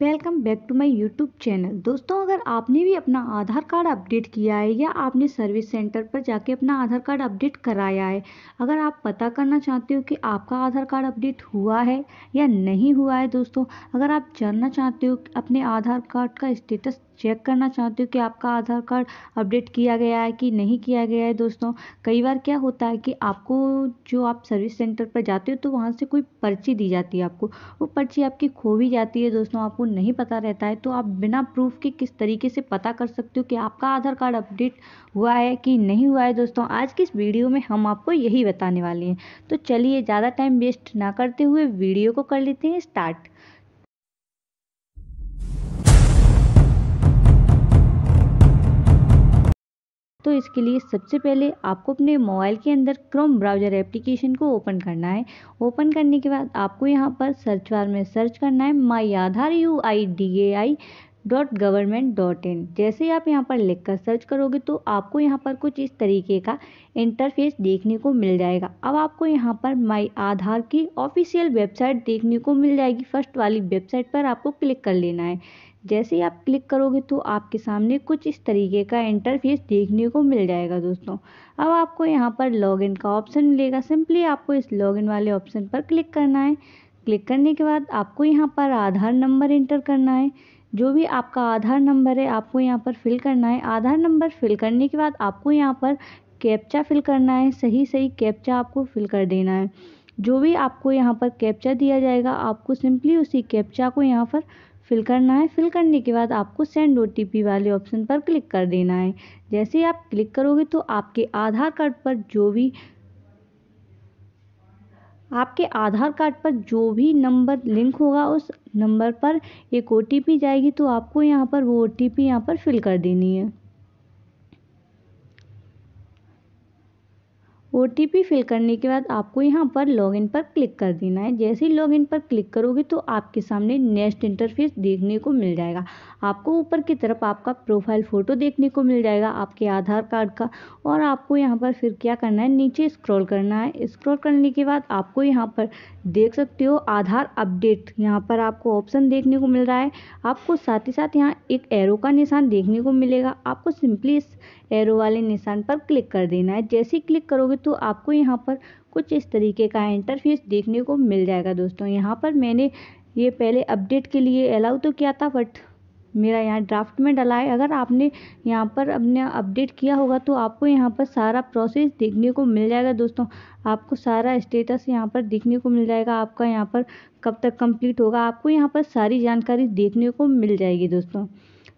welcome back to my YouTube channel दोस्तों अगर आपने भी अपना आधार कार्ड अपडेट किया है या आपने सर्विस सेंटर पर जाके अपना आधार कार्ड अपडेट कराया है अगर आप पता करना चाहते हो कि आपका आधार कार्ड अपडेट हुआ है या नहीं हुआ है दोस्तों अगर आप जानना चाहते हो अपने आधार कार्ड का स्टेटस चेक करना चाहते हो कि आपका आधार कार्ड अपडेट किया गया है कि नहीं किया गया है दोस्तों कई बार क्या होता है कि आपको जो आप सर्विस सेंटर पर जाते हो तो वहाँ से कोई पर्ची दी जाती है आपको वो पर्ची आपकी खो भी जाती है दोस्तों आप आपको नहीं पता रहता है तो आप बिना प्रूफ के किस तरीके से पता कर सकते हो कि आपका आधार कार्ड अपडेट हुआ है कि नहीं हुआ है दोस्तों आज की इस वीडियो में हम आपको यही बताने वाले हैं तो चलिए ज़्यादा टाइम वेस्ट ना करते हुए वीडियो को कर लेते हैं स्टार्ट इसके लिए सबसे पहले आपको अपने मोबाइल के अंदर क्रोम ब्राउज़र एप्लीकेशन को ओपन करना है ओपन करने के बाद आपको यहाँ पर सर्च बार में सर्च करना है my Aadhaar U I D A I dot government dot in जैसे ही आप यहाँ पर लिख कर सर्च करोगे तो आपको यहाँ पर कुछ इस तरीके का इंटरफेस देखने को मिल जाएगा अब आपको यहाँ पर माई आधार की ऑफिशियल वेबसाइट देखने को मिल जाएगी फर्स्ट वाली वेबसाइट पर आपको क्लिक कर लेना है जैसे ही आप क्लिक करोगे तो आपके सामने कुछ इस तरीके का इंटरफेस देखने को मिल जाएगा दोस्तों अब आपको यहाँ पर लॉगिन का ऑप्शन मिलेगा सिंपली आपको इस लॉगिन वाले ऑप्शन पर क्लिक करना है क्लिक करने के बाद आपको यहाँ पर आधार नंबर इंटर करना है जो भी आपका आधार नंबर है आपको यहाँ पर फिल करना है आधार नंबर फिल करने के बाद आपको यहाँ पर कैप्चा फिल करना है सही सही कैप्चा आपको फिल कर देना है जो भी आपको यहाँ पर कैप्चा दिया जाएगा आपको सिंपली उसी कैप्चा को यहाँ पर फिल करना है फिल करने के बाद आपको सेंड ओ वाले ऑप्शन पर क्लिक कर देना है जैसे ही आप क्लिक करोगे तो आपके आधार कार्ड पर जो भी आपके आधार कार्ड पर जो भी नंबर लिंक होगा उस नंबर पर एक ओ जाएगी तो आपको यहाँ पर वो ओ टी यहाँ पर फिल कर देनी है ओ टी पी फिल करने के बाद आपको यहाँ पर लॉगिन पर क्लिक कर देना है जैसे ही लॉगिन पर क्लिक करोगे तो आपके सामने नेक्स्ट इंटरफेस देखने को मिल जाएगा आपको ऊपर की तरफ आपका प्रोफाइल फ़ोटो देखने को मिल जाएगा आपके आधार कार्ड का और आपको यहाँ पर फिर क्या करना है नीचे स्क्रॉल करना है स्क्रॉल करने के बाद आपको यहाँ पर देख सकते हो आधार अपडेट यहाँ पर आपको ऑप्शन देखने को मिल रहा है आपको साथ ही साथ यहाँ एक एरो का निशान देखने को मिलेगा आपको सिंपली इस एरो वाले निशान पर क्लिक कर देना है जैसे ही क्लिक करोगे तो आपको यहाँ पर कुछ इस तरीके का इंटरफेस देखने को मिल जाएगा दोस्तों यहाँ पर मैंने ये पहले अपडेट के लिए अलाउ तो किया था बट मेरा यहाँ ड्राफ्ट में डला है अगर आपने यहाँ पर अपने अपडेट किया होगा तो आपको यहाँ पर सारा प्रोसेस देखने को मिल जाएगा दोस्तों आपको सारा स्टेटस यहाँ पर देखने को मिल जाएगा आपका यहाँ पर कब तक कंप्लीट होगा आपको यहाँ पर सारी जानकारी देखने को मिल जाएगी दोस्तों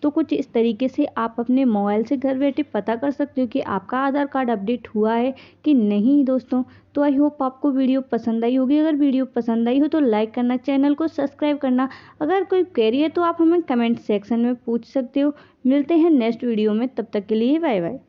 तो कुछ इस तरीके से आप अपने मोबाइल से घर बैठे पता कर सकते हो कि आपका आधार कार्ड अपडेट हुआ है कि नहीं दोस्तों तो आई होप आपको वीडियो पसंद आई होगी अगर वीडियो पसंद आई हो तो लाइक करना चैनल को सब्सक्राइब करना अगर कोई क्वेरी है तो आप हमें कमेंट सेक्शन में पूछ सकते हो मिलते हैं नेक्स्ट वीडियो में तब तक के लिए बाय बाय